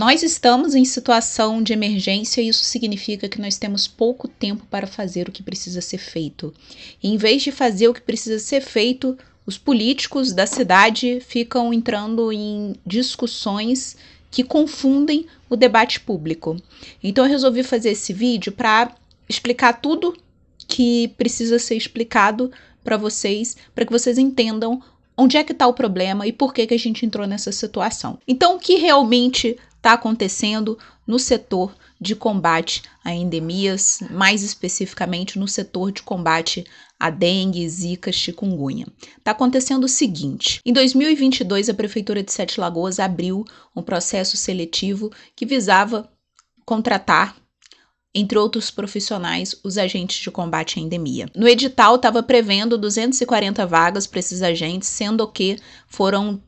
Nós estamos em situação de emergência e isso significa que nós temos pouco tempo para fazer o que precisa ser feito. E em vez de fazer o que precisa ser feito, os políticos da cidade ficam entrando em discussões que confundem o debate público. Então eu resolvi fazer esse vídeo para explicar tudo que precisa ser explicado para vocês, para que vocês entendam onde é que está o problema e por que, que a gente entrou nessa situação. Então, o que realmente está acontecendo no setor de combate a endemias, mais especificamente no setor de combate a dengue, zika, chikungunya. Está acontecendo o seguinte: em 2022, a Prefeitura de Sete Lagoas abriu um processo seletivo que visava contratar entre outros profissionais, os agentes de combate à endemia. No edital estava prevendo 240 vagas para esses agentes, sendo que foram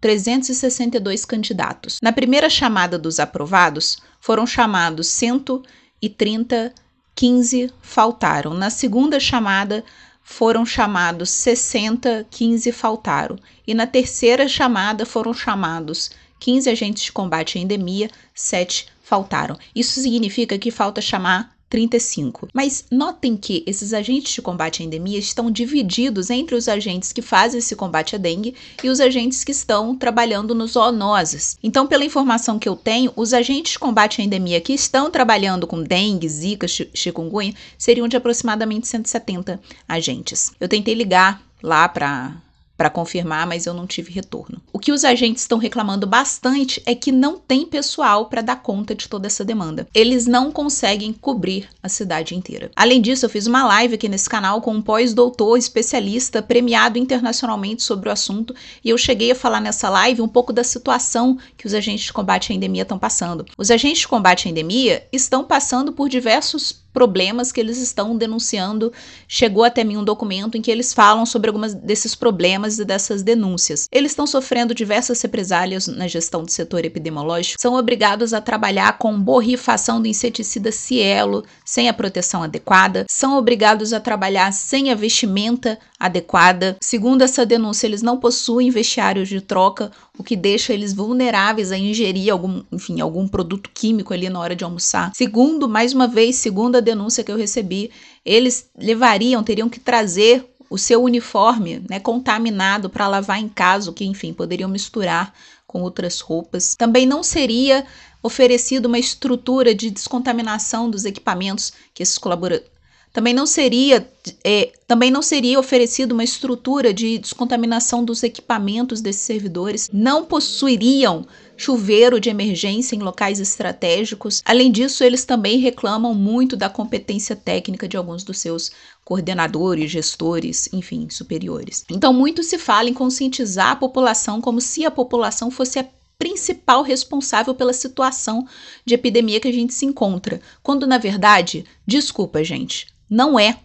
362 candidatos. Na primeira chamada dos aprovados, foram chamados 130, 15 faltaram. Na segunda chamada, foram chamados 60, 15 faltaram. E na terceira chamada, foram chamados 15 agentes de combate à endemia, 7 faltaram. Isso significa que falta chamar 35. Mas notem que esses agentes de combate à endemia estão divididos entre os agentes que fazem esse combate à dengue e os agentes que estão trabalhando nos zoonoses. Então, pela informação que eu tenho, os agentes de combate à endemia que estão trabalhando com dengue, zika, chikungunya seriam de aproximadamente 170 agentes. Eu tentei ligar lá para para confirmar, mas eu não tive retorno. O que os agentes estão reclamando bastante é que não tem pessoal para dar conta de toda essa demanda. Eles não conseguem cobrir a cidade inteira. Além disso, eu fiz uma live aqui nesse canal com um pós-doutor especialista premiado internacionalmente sobre o assunto e eu cheguei a falar nessa live um pouco da situação que os agentes de combate à endemia estão passando. Os agentes de combate à endemia estão passando por diversos problemas que eles estão denunciando. Chegou até mim um documento em que eles falam sobre alguns desses problemas e dessas denúncias. Eles estão sofrendo diversas represálias na gestão do setor epidemiológico, são obrigados a trabalhar com borrifação do inseticida Cielo sem a proteção adequada, são obrigados a trabalhar sem a vestimenta adequada. Segundo essa denúncia, eles não possuem vestiários de troca, o que deixa eles vulneráveis a ingerir algum, enfim, algum produto químico ali na hora de almoçar. Segundo, mais uma vez, segundo a denúncia que eu recebi, eles levariam, teriam que trazer o seu uniforme né, contaminado para lavar em casa, que enfim, poderiam misturar com outras roupas. Também não seria oferecido uma estrutura de descontaminação dos equipamentos que esses colaboradores também não seria é, também não seria oferecida uma estrutura de descontaminação dos equipamentos desses servidores não possuiriam chuveiro de emergência em locais estratégicos. Além disso, eles também reclamam muito da competência técnica de alguns dos seus coordenadores, gestores, enfim, superiores. Então, muito se fala em conscientizar a população como se a população fosse a principal responsável pela situação de epidemia que a gente se encontra, quando na verdade, desculpa, gente, não é.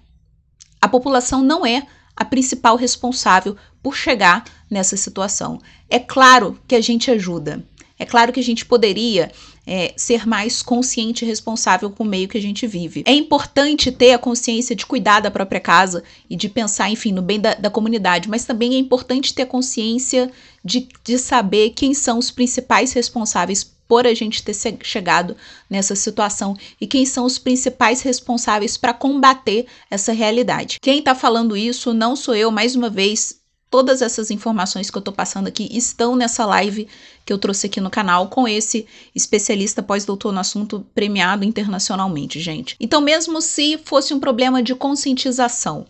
A população não é a principal responsável por chegar nessa situação. É claro que a gente ajuda, é claro que a gente poderia é, ser mais consciente e responsável com o meio que a gente vive. É importante ter a consciência de cuidar da própria casa e de pensar, enfim, no bem da, da comunidade, mas também é importante ter consciência de, de saber quem são os principais responsáveis por a gente ter chegado nessa situação e quem são os principais responsáveis para combater essa realidade. Quem está falando isso não sou eu, mais uma vez, Todas essas informações que eu estou passando aqui estão nessa live que eu trouxe aqui no canal com esse especialista pós-doutor no assunto premiado internacionalmente, gente. Então, mesmo se fosse um problema de conscientização,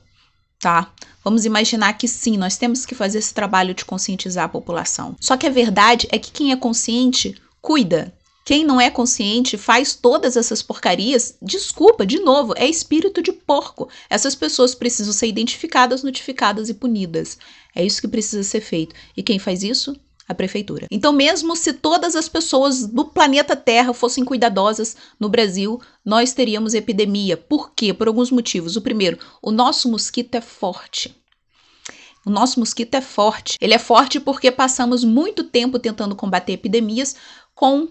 tá? Vamos imaginar que sim, nós temos que fazer esse trabalho de conscientizar a população. Só que a verdade é que quem é consciente cuida, quem não é consciente faz todas essas porcarias. Desculpa, de novo, é espírito de porco. Essas pessoas precisam ser identificadas, notificadas e punidas. É isso que precisa ser feito. E quem faz isso? A prefeitura. Então, mesmo se todas as pessoas do planeta Terra fossem cuidadosas no Brasil, nós teríamos epidemia. Por quê? Por alguns motivos. O primeiro, o nosso mosquito é forte. O nosso mosquito é forte. Ele é forte porque passamos muito tempo tentando combater epidemias com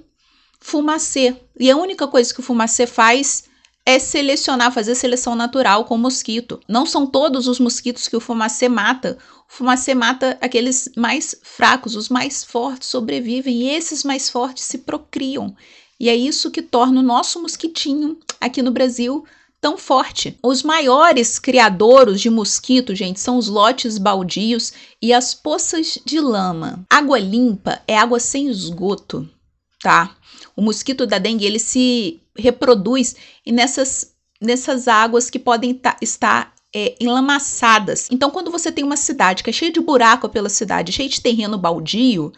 fumacê. E a única coisa que o fumacê faz é selecionar, fazer seleção natural com o mosquito. Não são todos os mosquitos que o fumacê mata. O fumacê mata aqueles mais fracos, os mais fortes sobrevivem e esses mais fortes se procriam. E é isso que torna o nosso mosquitinho aqui no Brasil tão forte. Os maiores criadores de mosquito, gente, são os lotes baldios e as poças de lama. Água limpa é água sem esgoto tá? O mosquito da dengue, ele se reproduz nessas, nessas águas que podem tá, estar é, enlamaçadas. Então, quando você tem uma cidade que é cheia de buraco pela cidade, cheia de terreno baldio,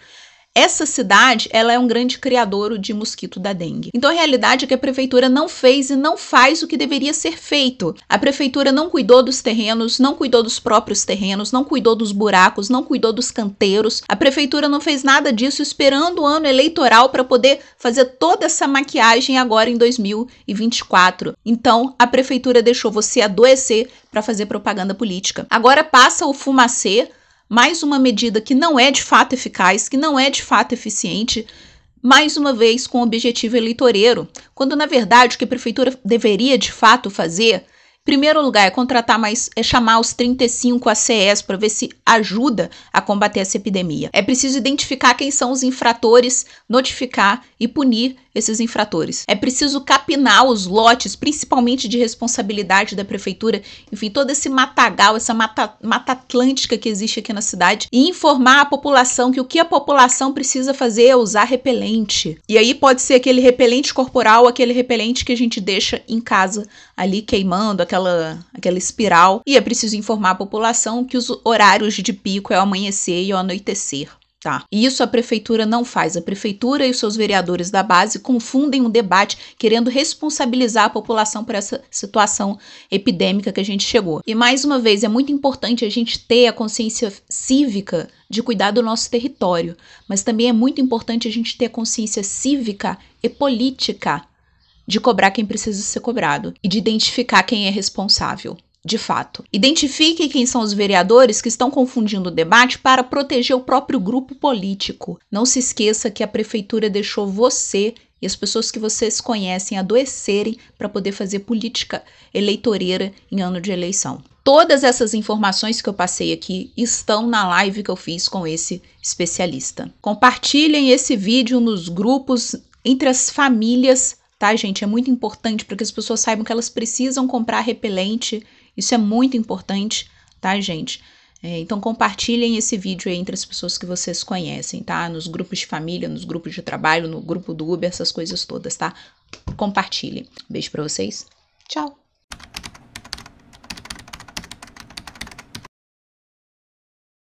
essa cidade, ela é um grande criador de mosquito da dengue. Então a realidade é que a prefeitura não fez e não faz o que deveria ser feito. A prefeitura não cuidou dos terrenos, não cuidou dos próprios terrenos, não cuidou dos buracos, não cuidou dos canteiros. A prefeitura não fez nada disso esperando o ano eleitoral para poder fazer toda essa maquiagem agora em 2024. Então a prefeitura deixou você adoecer para fazer propaganda política. Agora passa o fumacê mais uma medida que não é de fato eficaz, que não é de fato eficiente, mais uma vez com objetivo eleitoreiro, quando na verdade o que a prefeitura deveria de fato fazer, em primeiro lugar, é contratar mais, é chamar os 35 ACS para ver se ajuda a combater essa epidemia. É preciso identificar quem são os infratores, notificar e punir esses infratores. É preciso capinar os lotes, principalmente de responsabilidade da prefeitura, enfim, todo esse matagal, essa mata, mata atlântica que existe aqui na cidade, e informar a população que o que a população precisa fazer é usar repelente. E aí pode ser aquele repelente corporal, aquele repelente que a gente deixa em casa ali queimando, aquela, aquela espiral. E é preciso informar a população que os horários de pico é o amanhecer e o anoitecer. Tá. E isso a prefeitura não faz. A prefeitura e os seus vereadores da base confundem o um debate querendo responsabilizar a população por essa situação epidêmica que a gente chegou. E mais uma vez, é muito importante a gente ter a consciência cívica de cuidar do nosso território, mas também é muito importante a gente ter a consciência cívica e política de cobrar quem precisa ser cobrado e de identificar quem é responsável de fato. Identifique quem são os vereadores que estão confundindo o debate para proteger o próprio grupo político. Não se esqueça que a prefeitura deixou você e as pessoas que vocês conhecem adoecerem para poder fazer política eleitoreira em ano de eleição. Todas essas informações que eu passei aqui estão na live que eu fiz com esse especialista. Compartilhem esse vídeo nos grupos entre as famílias, tá, gente? É muito importante para que as pessoas saibam que elas precisam comprar repelente isso é muito importante, tá, gente? É, então compartilhem esse vídeo entre as pessoas que vocês conhecem, tá? Nos grupos de família, nos grupos de trabalho, no grupo do Uber, essas coisas todas, tá? Compartilhem. Beijo para vocês. Tchau.